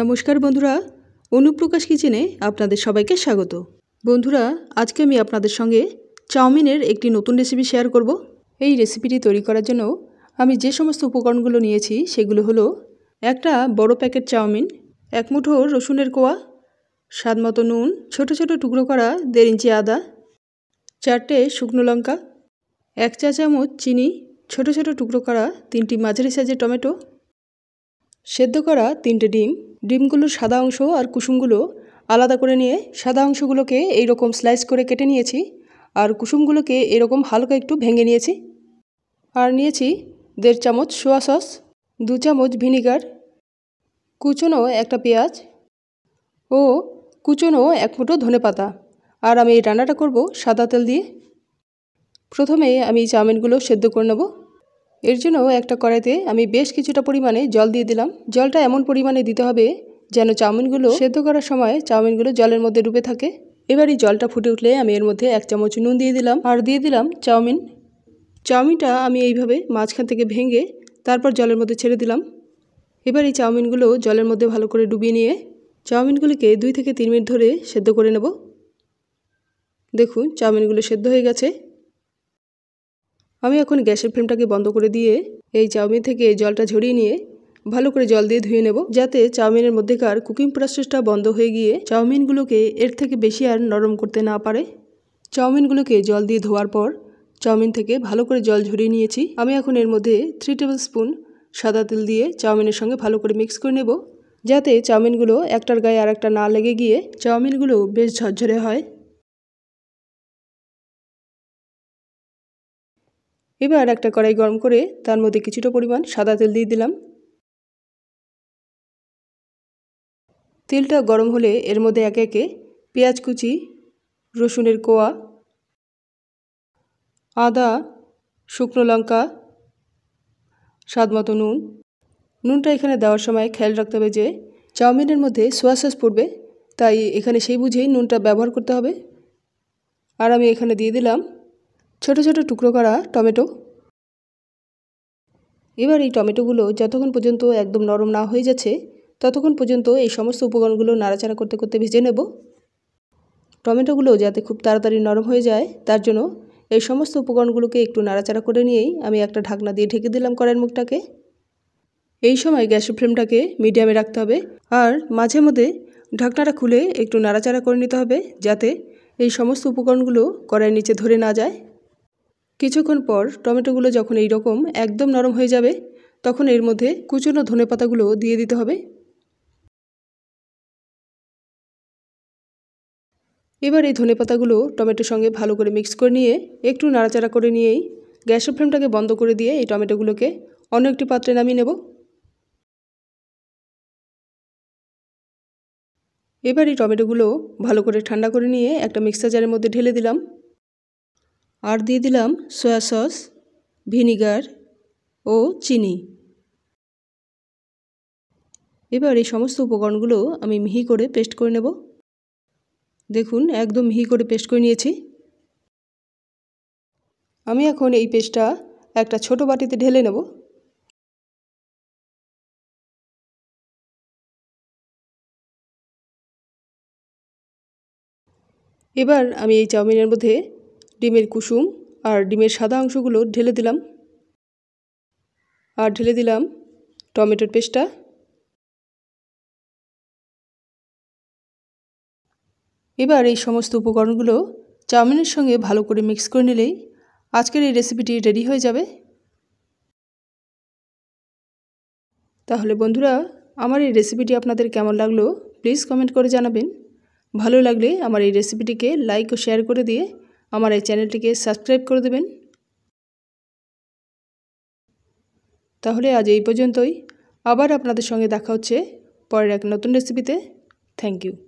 নমস্কার বন্ধুরা অনুপ্রকাশ কিচেনে আপনাদের সবাইকে স্বাগত বন্ধুরা আজকে আমি আপনাদের সঙ্গে চাউমিনের একটি নতুন রেসিপি শেয়ার করব এই রেসিপিটি তৈরি করার জন্য আমি যে সমস্ত উপকরণগুলো নিয়েছি সেগুলো হলো একটা বড় প্যাকেট চাউমিন এক মুঠো রসুনের কোয়া স্বাদ মতো নুন ছোট ছোট টুকরো করা দেড় ইঞ্চি আদা চারটে শুকনো লঙ্কা এক চা চামচ চিনি ছোট ছোট টুকরো করা তিনটি মাঝারি সাইজের টমেটো সেদ্ধ করা তিনটে ডিম ডিমগুলোর সাদা অংশ আর কুসুমগুলো আলাদা করে নিয়ে সাদা অংশগুলোকে এইরকম স্লাইস করে কেটে নিয়েছি আর কুসুমগুলোকে এরকম হালকা একটু ভেঙে নিয়েছি আর নিয়েছি দেড় চামচ সোয়া সস দু চামচ ভিনিগার কুচনো একটা পেঁয়াজ ও কুচনো এক ফুটো ধনে পাতা আর আমি এই রান্নাটা করব সাদা তেল দিয়ে প্রথমে আমি চাউমিনগুলো সেদ্ধ করে নেবো এর জন্য একটা কড়াইতে আমি বেশ কিছুটা পরিমাণে জল দিয়ে দিলাম জলটা এমন পরিমাণে দিতে হবে যেন চাউমিনগুলো সেদ্ধ করার সময় চাউমিনগুলো জলের মধ্যে ডুবে থাকে এবার এই জলটা ফুটে উঠলে আমি এর মধ্যে এক চামচ নুন দিয়ে দিলাম আর দিয়ে দিলাম চাউমিন চাউমিনটা আমি এইভাবে মাঝখান থেকে ভেঙে তারপর জলের মধ্যে ছেড়ে দিলাম এবার এই চাউমিনগুলো জলের মধ্যে ভালো করে ডুবিয়ে নিয়ে চাউমিনগুলিকে দুই থেকে তিন মিনিট ধরে সেদ্ধ করে নেব দেখুন চাউমিনগুলো সেদ্ধ হয়ে গেছে আমি এখন গ্যাসের ফ্লেমটাকে বন্ধ করে দিয়ে এই চাউমিন থেকে জলটা ঝরিয়ে নিয়ে ভালো করে জল দিয়ে ধুয়ে নেব যাতে চাউমিনের মধ্যেকার কুকিং প্রসেসটা বন্ধ হয়ে গিয়ে চাউমিনগুলোকে এর থেকে বেশি আর নরম করতে না পারে চাউমিনগুলোকে জল দিয়ে ধোয়ার পর চাউমিন থেকে ভালো করে জল ঝরিয়ে নিয়েছি আমি এখন এর মধ্যে থ্রি টেবিল স্পুন সাদা তেল দিয়ে চাউমিনের সঙ্গে ভালো করে মিক্স করে নেব যাতে চাউমিনগুলো একটার গায়ে আর একটা না লেগে গিয়ে চাউমিনগুলো বেশ ঝরঝরে হয় এবার একটা কড়াই গরম করে তার মধ্যে কিছুটা পরিমাণ সাদা তেল দিয়ে দিলাম তেলটা গরম হলে এর মধ্যে একে একে পেঁয়াজ কুচি রসুনের কোয়া আদা শুকনো লঙ্কা স্বাদ মতো নুন নুনটা এখানে দেওয়ার সময় খেয়াল রাখতে হবে যে চাউমিনের মধ্যে সোয়া সস পড়বে তাই এখানে সেই বুঝেই নুনটা ব্যবহার করতে হবে আর আমি এখানে দিয়ে দিলাম ছোট ছোট টুকরো করা টমেটো এবার এই টমেটোগুলো যতক্ষণ পর্যন্ত একদম নরম না হয়ে যাচ্ছে ততক্ষণ পর্যন্ত এই সমস্ত উপকরণগুলো নাড়াচাড়া করতে করতে ভেজে নেব টমেটোগুলো যাতে খুব তাড়াতাড়ি নরম হয়ে যায় তার জন্য এই সমস্ত উপকরণগুলোকে একটু নাড়াচাড়া করে নিয়েই আমি একটা ঢাকনা দিয়ে ঢেকে দিলাম কড়াইয়ের মুখটাকে এই সময় গ্যাসের ফ্লেমটাকে মিডিয়ামে রাখতে হবে আর মাঝে মধ্যে ঢাকনাটা খুলে একটু নাড়াচাড়া করে নিতে হবে যাতে এই সমস্ত উপকরণগুলো কড়াইয়ের নিচে ধরে না যায় কিছুক্ষণ পর টমেটোগুলো যখন এই রকম একদম নরম হয়ে যাবে তখন এর মধ্যে কুচনো ধনে পাতাগুলো দিয়ে দিতে হবে এবার এই ধনে পাতাগুলো টমেটোর সঙ্গে ভালো করে মিক্স করে নিয়ে একটু নাড়াচাড়া করে নিয়েই গ্যাসের ফ্লেমটাকে বন্ধ করে দিয়ে এই টমেটোগুলোকে অন্য একটি পাত্রে নামিয়ে নেব এবার এই টমেটোগুলো ভালো করে ঠান্ডা করে নিয়ে একটা মিক্সার জারের মধ্যে ঢেলে দিলাম আর দিয়ে দিলাম সয়া সস ভিনিগার ও চিনি এবার এই সমস্ত উপকরণগুলো আমি মিহি করে পেস্ট করে নেব দেখুন একদম মিহি করে পেস্ট করে নিয়েছি আমি এখন এই পেস্টটা একটা ছোট বাটিতে ঢেলে নেব এবার আমি এই চাউমিনের মধ্যে ডিমের কুসুম আর ডিমের সাদা অংশগুলো ঢেলে দিলাম আর ঢেলে দিলাম টমেটোর পেস্টটা এবার এই সমস্ত উপকরণগুলো চাউমিনের সঙ্গে ভালো করে মিক্স করে নিলেই আজকের এই রেসিপিটি রেডি হয়ে যাবে তাহলে বন্ধুরা আমার এই রেসিপিটি আপনাদের কেমন লাগলো প্লিজ কমেন্ট করে জানাবেন ভালো লাগলে আমার এই রেসিপিটিকে লাইক ও শেয়ার করে দিয়ে আমার এই চ্যানেলটিকে সাবস্ক্রাইব করে দেবেন তাহলে আজ এই পর্যন্তই আবার আপনাদের সঙ্গে দেখা হচ্ছে পরের এক নতুন রেসিপিতে থ্যাংক ইউ